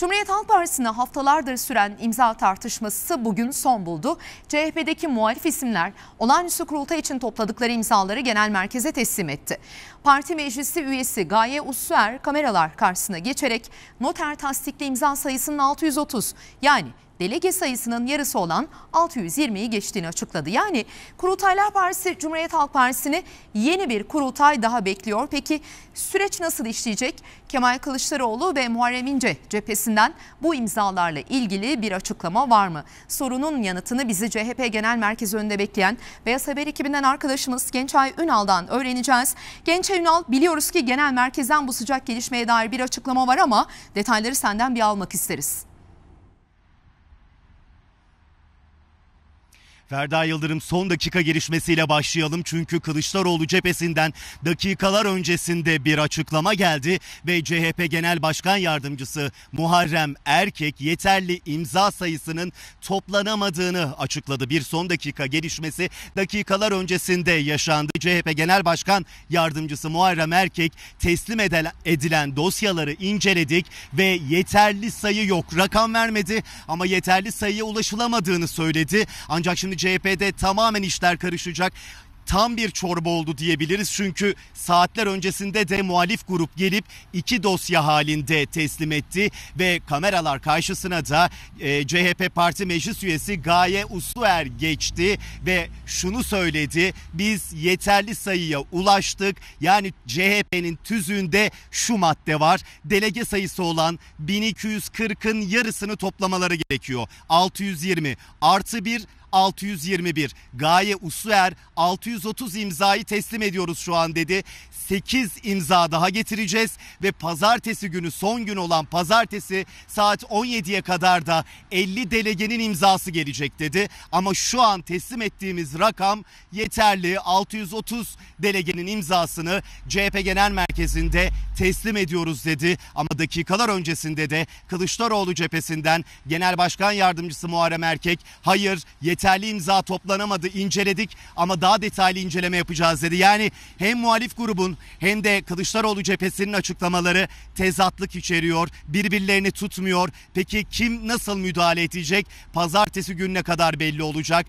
Cumhuriyet Halk Partisi'ne haftalardır süren imza tartışması bugün son buldu. CHP'deki muhalif isimler olağanüstü kurultay için topladıkları imzaları genel merkeze teslim etti. Parti meclisi üyesi Gaye Usuer kameralar karşısına geçerek noter tasdikli imza sayısının 630 yani delege sayısının yarısı olan 620'yi geçtiğini açıkladı. Yani Kurultaylar Partisi Cumhuriyet Halk Partisi'ni yeni bir kurultay daha bekliyor. Peki süreç nasıl işleyecek? Kemal Kılıçdaroğlu ve Muharrem İnce cephesinden bu imzalarla ilgili bir açıklama var mı? Sorunun yanıtını bizi CHP Genel Merkezi önünde bekleyen Beyaz Haber ekibinden arkadaşımız Gençay Ünal'dan öğreneceğiz. Gençay Ünal biliyoruz ki genel merkezden bu sıcak gelişmeye dair bir açıklama var ama detayları senden bir almak isteriz. Ferda Yıldırım son dakika gelişmesiyle başlayalım. Çünkü Kılıçdaroğlu cephesinden dakikalar öncesinde bir açıklama geldi ve CHP Genel Başkan Yardımcısı Muharrem Erkek yeterli imza sayısının toplanamadığını açıkladı. Bir son dakika gelişmesi dakikalar öncesinde yaşandı. CHP Genel Başkan Yardımcısı Muharrem Erkek teslim edilen dosyaları inceledik ve yeterli sayı yok. Rakam vermedi ama yeterli sayıya ulaşılamadığını söyledi. Ancak şimdi CHP'de tamamen işler karışacak tam bir çorba oldu diyebiliriz. Çünkü saatler öncesinde de muhalif grup gelip iki dosya halinde teslim etti ve kameralar karşısına da e, CHP Parti Meclis Üyesi Gaye Usluer geçti ve şunu söyledi. Biz yeterli sayıya ulaştık. Yani CHP'nin tüzüğünde şu madde var. Delege sayısı olan 1240'ın yarısını toplamaları gerekiyor. 620 artı bir 621. Gaye Usuer 630 imzayı teslim ediyoruz şu an dedi. 8 imza daha getireceğiz ve pazartesi günü son gün olan pazartesi saat 17'ye kadar da 50 delegenin imzası gelecek dedi. Ama şu an teslim ettiğimiz rakam yeterli. 630 delegenin imzasını CHP Genel Merkezi'nde teslim ediyoruz dedi. Ama dakikalar öncesinde de Kılıçdaroğlu cephesinden Genel Başkan Yardımcısı Muharrem Erkek hayır yeterli yeterli imza toplanamadı inceledik ama daha detaylı inceleme yapacağız dedi. Yani hem muhalif grubun hem de Kılıçdaroğlu cephesinin açıklamaları tezatlık içeriyor. Birbirlerini tutmuyor. Peki kim nasıl müdahale edecek? Pazartesi gününe kadar belli olacak.